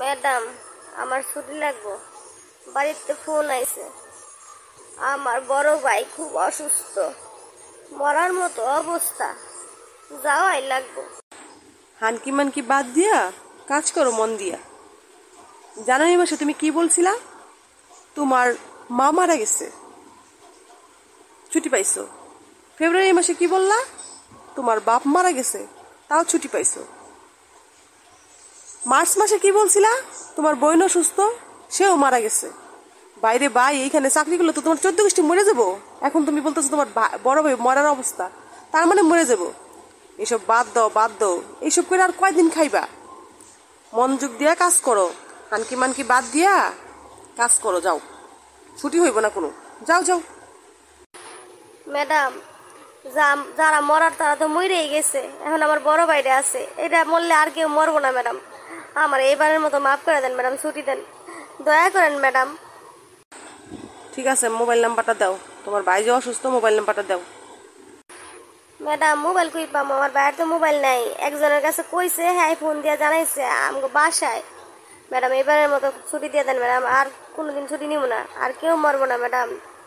madam আমার ছুটি লাগবো বাড়িতে ফোন আইছে আমার বড় ভাই খুব অসুস্থ মরার মতো অবস্থা যাওয়াই লাগবো হানকি মানকি বাদ দিয়া কাজ করো মন দিয়া জানাই মাসে তুমি কি বলছিলা তোমার মা মারা গেছে ছুটি পাইছো ফেব্রুয়ারি মাসে কি বললা তোমার বাপ মারা গেছে তাও ছুটি পাইছো মার্চ মাসে কি বলছিলা তোমার বইন সুস্থ সেও মারা গেছে বাইরে ভাই এইখানে চাকরি করলে তো তোমার চোদ্দ গোষ্ঠী মরে যাবো এখন তুমি বলতেছো তোমার বড় ভাই মরার অবস্থা তার মানে মরে যাবো এসব বাদ দাও বাদ দাও এইসব করে আর কয়দিন খাইবা মনযোগ দিয়া কাজ করো আনকি মানকি বাদ দিয়া কাজ করো যাও ছুটি হইব না কোনো যাও যাও ম্যাডাম যারা মরার তারা তো মরেই গেছে এখন আমার বড় বাইরে আছে এটা মরলে আর কেউ মরবো না ম্যাডাম আমার এবারের মতো মাফ করে দেন ম্যাডাম ছুটি দেন দয়া করেন ম্যাডাম ঠিক আছে মোবাইল নাম্বারটা দাও তোমার ভাই যে অসুস্থ মোবাইল নাম্বারটা দাও ম্যাডাম মোবাইল কই পাম আমার ভাইয়ের তো মোবাইল নাই একজনের কাছে কইছে হ্যাঁ ফোন দিয়ে জানাইছে আমাকে বাসায় ম্যাডাম এবারের মতো ছুটি দিয়ে দেন ম্যাডাম আর কোনোদিন ছুটি নিব না আর কেউ মরবো না ম্যাডাম